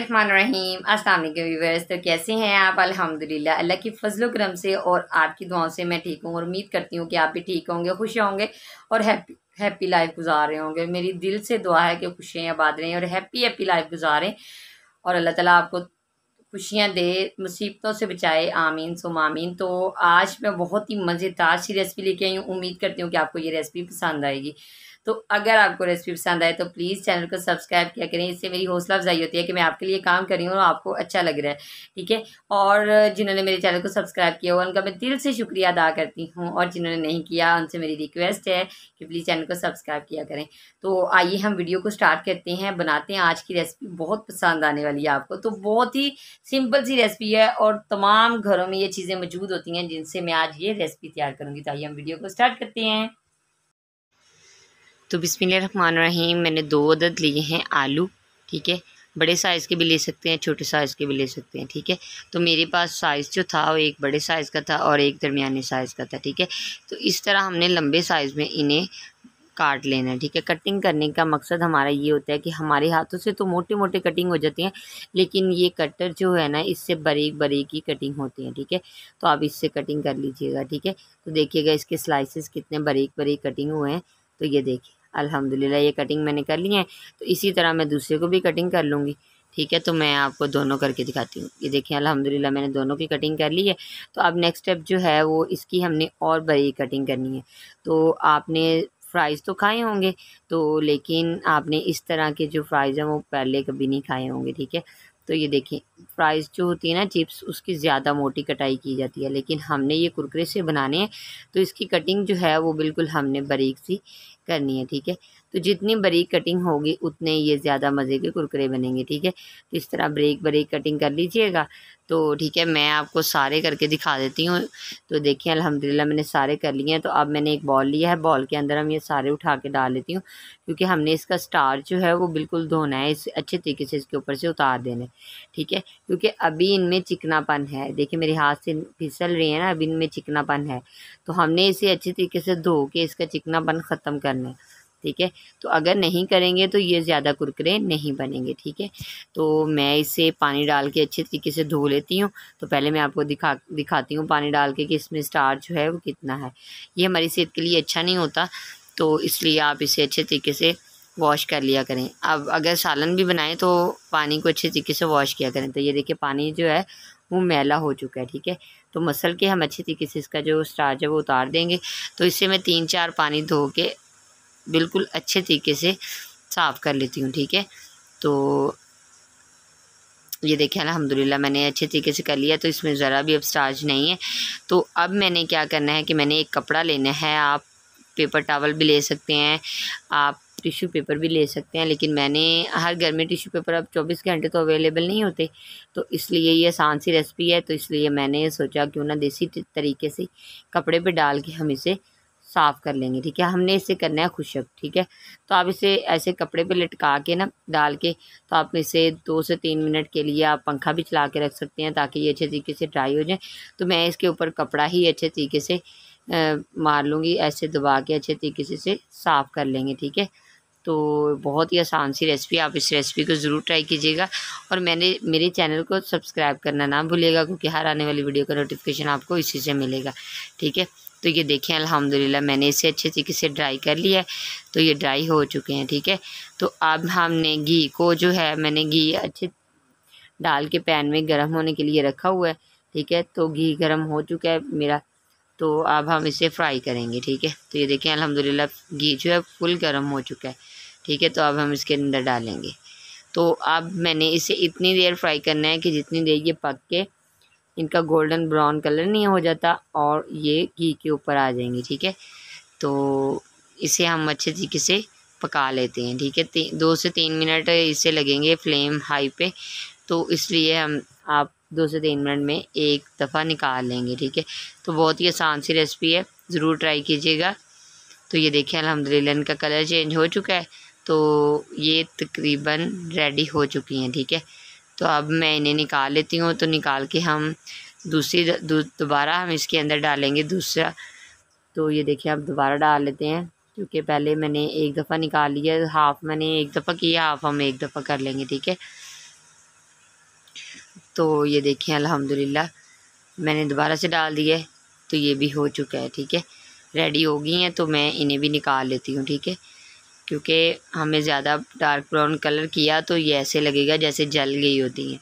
बिस्मिल्लाहिर्रहमानिर्रहीम अस्सलाम वालेकुम व्यूअर्स तो कैसे हैं आप अल्हम्दुलिल्लाह अल्लाह की फजल करम से और आपकी दुआओं से मैं ठीक हूँ और उम्मीद करती हूँ कि आप भी ठीक होंगे खुश होंगे और हैप्पी हैप्पी लाइफ गुजार रहे होंगे मेरी दिल से दुआ है कि खुशियाँ आबाद रहें और हैप्पी हैप्पी लाइफ गुजारें और अल्लाह ताला आपको खुशियाँ दे मुसीबतों से बचाए आमीन सुम आमीन तो आज मैं बहुत ही मज़ेदार सी रेसिपी लेके आई हूँ उम्मीद करती हूँ कि आपको ये रेसिपी पसंद आएगी तो अगर आपको रेसिपी पसंद आए तो प्लीज़ चैनल को सब्सक्राइब किया करें इससे मेरी हौसला अफजाई होती है कि मैं आपके लिए काम कर रही हूँ और आपको अच्छा लग रहा है ठीक है और जिन्होंने मेरे चैनल को सब्सक्राइब किया हुआ उनका मैं दिल से शुक्रिया अदा करती हूँ और जिन्होंने नहीं किया उनसे मेरी रिक्वेस्ट है कि प्लीज़ चैनल को सब्सक्राइब किया करें तो आइए हम वीडियो को स्टार्ट करते हैं बनाते हैं आज की रेसिपी बहुत पसंद आने वाली है आपको तो बहुत ही सिंपल सी रेसिपी है और तमाम घरों में ये चीज़ें मौजूद होती हैं जिनसे मैं आज ये रेसिपी तैयार करूँगी तो आइए हम वीडियो को स्टार्ट करते हैं तो बिसमान मैंने दो अदद लिए हैं आलू ठीक है बड़े साइज़ के भी ले सकते हैं छोटे साइज़ के भी ले सकते हैं ठीक है तो मेरे पास साइज़ जो था वो एक बड़े साइज़ का था और एक दरमियाने साइज़ का था ठीक है तो इस तरह हमने लंबे साइज़ में इन्हें काट लेना है ठीक है कटिंग करने का मकसद हमारा ये होता है कि हमारे हाथों से तो मोटे मोटे कटिंग हो जाती हैं लेकिन ये कटर जो है ना इससे बरीक बरीक ही कटिंग होती है ठीक है तो आप इससे कटिंग कर लीजिएगा ठीक है तो देखिएगा इसके स्लाइसेस कितने बरीक बरीक कटिंग हुए हैं तो ये देखिए अल्हम्दुलिल्लाह ये कटिंग मैंने कर ली है तो इसी तरह मैं दूसरे को भी कटिंग कर लूँगी ठीक है तो मैं आपको दोनों करके दिखाती हूँ ये देखिए अल्हम्दुलिल्लाह मैंने दोनों की कटिंग कर ली है तो अब नेक्स्ट स्टेप जो है वो इसकी हमने और बड़ी कटिंग करनी है तो आपने फ्राइज़ तो खाए होंगे तो लेकिन आपने इस तरह के जो फ्राइज़ हैं वो पहले कभी नहीं खाए होंगे ठीक है तो ये देखिए फ्राइज़ जो होती है ना चिप्स उसकी ज़्यादा मोटी कटाई की जाती है लेकिन हमने ये कुरकरे से बनाने हैं तो इसकी कटिंग जो है वो बिल्कुल हमने बारीक सी करनी है ठीक है तो जितनी बरीक कटिंग होगी उतने ये ज़्यादा मज़े के कुरकुरे बनेंगे ठीक है तो इस तरह ब्रेक ब्रेक कटिंग कर लीजिएगा तो ठीक है मैं आपको सारे करके दिखा देती हूँ तो देखिए अल्हम्दुलिल्लाह मैंने सारे कर लिए हैं तो अब मैंने एक बॉल लिया है बॉल के अंदर हम ये सारे उठा के डाल लेती हूँ क्योंकि हमने इसका स्टार जो है वो बिल्कुल धोना है इस अच्छे तरीके से इसके ऊपर से उतार देना ठीक है क्योंकि अभी इनमें चिकनापन है देखिए मेरे हाथ से फिसल रही है ना अभी इनमें चिकनापन है तो हमने इसे अच्छे तरीके से धो के इसका चिकनापन ख़त्म करना है ठीक है तो अगर नहीं करेंगे तो ये ज़्यादा कुरकुरे नहीं बनेंगे ठीक है तो मैं इसे पानी डाल के अच्छे तरीके से धो लेती हूँ तो पहले मैं आपको दिखा दिखाती हूँ पानी डाल के कि इसमें स्टार जो है वो कितना है ये हमारी सेहत के लिए अच्छा नहीं होता तो इसलिए आप इसे अच्छे तरीके से वॉश कर लिया करें अब अगर सालन भी बनाएं तो पानी को अच्छे तरीके से वॉश किया करें तो ये देखिए पानी जो है वो मैला हो चुका है ठीक है तो मसल के हम अच्छे तरीके से इसका जो स्टार्च है वो उतार देंगे तो इससे मैं तीन चार पानी धो के बिल्कुल अच्छे तरीके से साफ़ कर लेती हूँ ठीक है तो ये देखिए अलहमदिल्ला मैंने अच्छे तरीके से कर लिया तो इसमें ज़रा भी अब स्टार्च नहीं है तो अब मैंने क्या करना है कि मैंने एक कपड़ा लेना है आप पेपर टावल भी ले सकते हैं आप टिश्यू पेपर भी ले सकते हैं लेकिन मैंने हर घर में टिश्यू पेपर अब 24 घंटे तो अवेलेबल नहीं होते तो इसलिए ये आसान सी रेसिपी है तो इसलिए मैंने सोचा क्यों ना देसी तरीके से कपड़े पर डाल के हम इसे साफ़ कर लेंगे ठीक है हमने इसे करना है खुशक ठीक है तो आप इसे ऐसे कपड़े पे लटका के ना डाल के तो आप इसे दो से तीन मिनट के लिए आप पंखा भी चला के रख सकते हैं ताकि ये अच्छे तरीके से ड्राई हो जाए तो मैं इसके ऊपर कपड़ा ही अच्छे तरीके से आ, मार लूँगी ऐसे दबा के अच्छे तरीके से इसे साफ़ कर लेंगे ठीक है तो बहुत ही आसान सी रेसिपी आप इस रेसिपी को ज़रूर ट्राई कीजिएगा और मैंने मेरे चैनल को सब्सक्राइब करना ना भूलिएगा क्योंकि हर आने वाली वीडियो का नोटिफिकेशन आपको इसी से मिलेगा ठीक है तो ये देखें अल्हम्दुलिल्लाह मैंने इसे अच्छे तरीके से ड्राई कर लिया है तो ये ड्राई हो चुके हैं ठीक है तो अब हमने घी को जो है मैंने घी अच्छे डाल के पैन में गर्म होने के लिए रखा हुआ है ठीक है तो घी गर्म हो चुका है मेरा तो अब हम इसे फ्राई करेंगे ठीक है तो ये देखें अलहमदिल्ला घी जो है फुल गर्म हो चुका है ठीक है तो अब हम इसके अंदर डालेंगे तो अब मैंने इसे इतनी देर फ्राई करना है कि जितनी देर ये पक के इनका गोल्डन ब्राउन कलर नहीं हो जाता और ये घी के ऊपर आ जाएंगे ठीक है तो इसे हम अच्छे तरीके से पका लेते हैं ठीक है दो से तीन मिनट इसे लगेंगे फ्लेम हाई पे तो इसलिए हम आप दो से तीन मिनट में एक दफ़ा निकाल लेंगे ठीक है तो बहुत ही आसान सी रेसिपी है ज़रूर ट्राई कीजिएगा तो ये देखिए अलहमदिल्ला इनका कलर चेंज हो चुका है तो ये तकरीबन रेडी हो चुकी हैं ठीक है थीके? तो अब मैं इन्हें निकाल लेती हूँ तो निकाल के हम दूसरी दोबारा हम इसके अंदर डालेंगे दूसरा तो ये देखिए अब दोबारा डाल लेते हैं क्योंकि पहले मैंने एक दफ़ा निकाल लिया हाफ़ मैंने एक दफ़ा किया हाफ हम एक दफ़ा कर लेंगे ठीक है तो ये देखिए अल्हम्दुलिल्लाह मैंने दोबारा से डाल दिए तो ये भी हो चुका है ठीक है रेडी हो गई हैं तो मैं इन्हें भी निकाल लेती हूँ ठीक है क्योंकि हमें ज़्यादा डार्क ब्राउन कलर किया तो ये ऐसे लगेगा जैसे जल गई होती हैं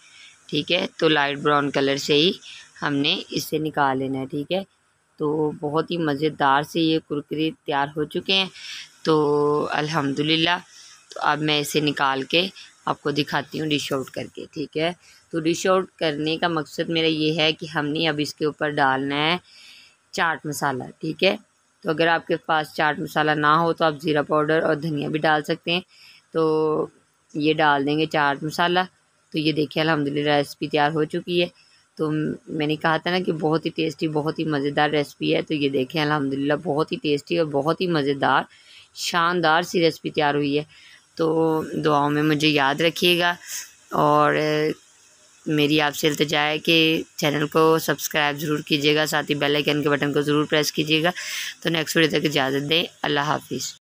ठीक है तो लाइट ब्राउन कलर से ही हमने इसे निकाल लेना है ठीक है तो बहुत ही मज़ेदार से ये कुरकरी तैयार हो चुके हैं तो अल्हम्दुलिल्लाह तो अब मैं इसे निकाल के आपको दिखाती हूँ डिश आउट करके ठीक है तो डिश आउट करने का मकसद मेरा ये है कि हमने अब इसके ऊपर डालना है चाट मसाला ठीक है तो अगर आपके पास चाट मसाला ना हो तो आप ज़ीरा पाउडर और धनिया भी डाल सकते हैं तो ये डाल देंगे चाट मसाला तो ये देखिए अलहमदिल्ला रेसिपी तैयार हो चुकी है तो मैंने कहा था ना कि बहुत ही टेस्टी बहुत ही मज़ेदार रेसिपी है तो ये देखें अलहमदिल्ला बहुत ही टेस्टी और बहुत ही मज़ेदार शानदार सी रेसिपी तैयार हुई है तो दुआओं में मुझे याद रखिएगा और मेरी आपसे इल्तजा है कि चैनल को सब्सक्राइब ज़रूर कीजिएगा साथ ही बेल आइकन के बटन को ज़रूर प्रेस कीजिएगा तो नेक्स्ट वीडियो तक इजाज़त दें अल्लाह हाफिज़